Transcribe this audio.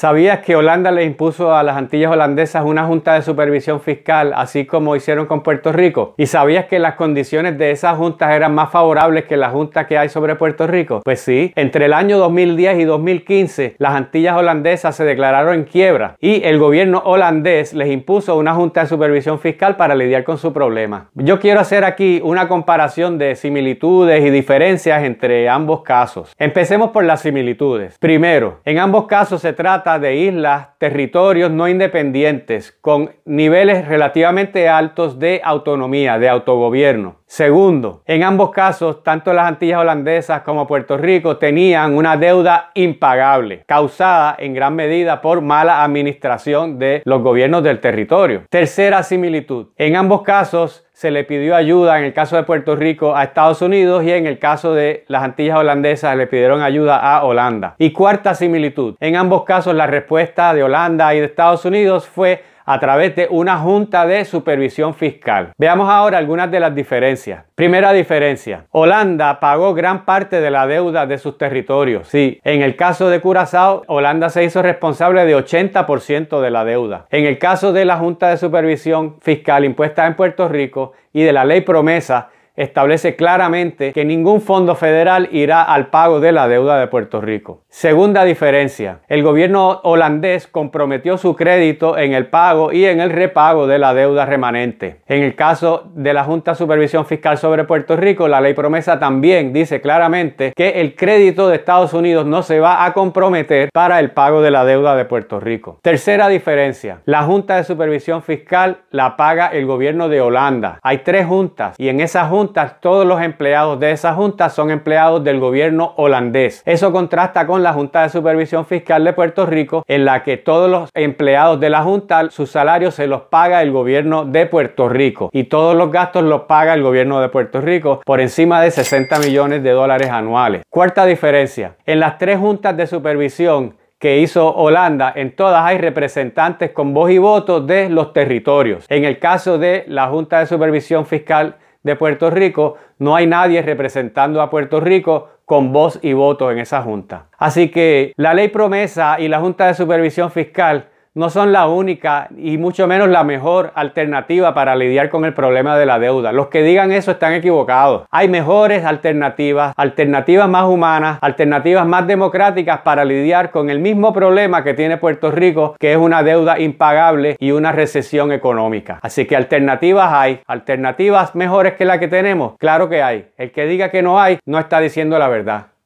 ¿Sabías que Holanda les impuso a las Antillas holandesas una junta de supervisión fiscal, así como hicieron con Puerto Rico? ¿Y sabías que las condiciones de esas juntas eran más favorables que la junta que hay sobre Puerto Rico? Pues sí, entre el año 2010 y 2015 las Antillas holandesas se declararon en quiebra y el gobierno holandés les impuso una junta de supervisión fiscal para lidiar con su problema. Yo quiero hacer aquí una comparación de similitudes y diferencias entre ambos casos. Empecemos por las similitudes. Primero, en ambos casos se trata de islas, territorios no independientes, con niveles relativamente altos de autonomía, de autogobierno. Segundo, en ambos casos, tanto las Antillas holandesas como Puerto Rico tenían una deuda impagable, causada en gran medida por mala administración de los gobiernos del territorio. Tercera similitud, en ambos casos, se le pidió ayuda en el caso de Puerto Rico a Estados Unidos y en el caso de las Antillas holandesas le pidieron ayuda a Holanda. Y cuarta similitud, en ambos casos la respuesta de Holanda y de Estados Unidos fue a través de una Junta de Supervisión Fiscal. Veamos ahora algunas de las diferencias. Primera diferencia, Holanda pagó gran parte de la deuda de sus territorios. Sí, en el caso de Curazao, Holanda se hizo responsable de 80% de la deuda. En el caso de la Junta de Supervisión Fiscal impuesta en Puerto Rico y de la ley promesa, establece claramente que ningún fondo federal irá al pago de la deuda de Puerto Rico. Segunda diferencia, el gobierno holandés comprometió su crédito en el pago y en el repago de la deuda remanente. En el caso de la Junta de Supervisión Fiscal sobre Puerto Rico, la ley promesa también dice claramente que el crédito de Estados Unidos no se va a comprometer para el pago de la deuda de Puerto Rico. Tercera diferencia, la Junta de Supervisión Fiscal la paga el gobierno de Holanda. Hay tres juntas y en esa junta todos los empleados de esa junta son empleados del gobierno holandés. Eso contrasta con la Junta de Supervisión Fiscal de Puerto Rico, en la que todos los empleados de la junta, sus salarios se los paga el gobierno de Puerto Rico y todos los gastos los paga el gobierno de Puerto Rico por encima de 60 millones de dólares anuales. Cuarta diferencia, en las tres juntas de supervisión que hizo Holanda, en todas hay representantes con voz y voto de los territorios. En el caso de la Junta de Supervisión Fiscal de Puerto Rico, no hay nadie representando a Puerto Rico con voz y voto en esa junta. Así que la ley promesa y la Junta de Supervisión Fiscal no son la única y mucho menos la mejor alternativa para lidiar con el problema de la deuda. Los que digan eso están equivocados. Hay mejores alternativas, alternativas más humanas, alternativas más democráticas para lidiar con el mismo problema que tiene Puerto Rico, que es una deuda impagable y una recesión económica. Así que alternativas hay, alternativas mejores que la que tenemos, claro que hay. El que diga que no hay no está diciendo la verdad.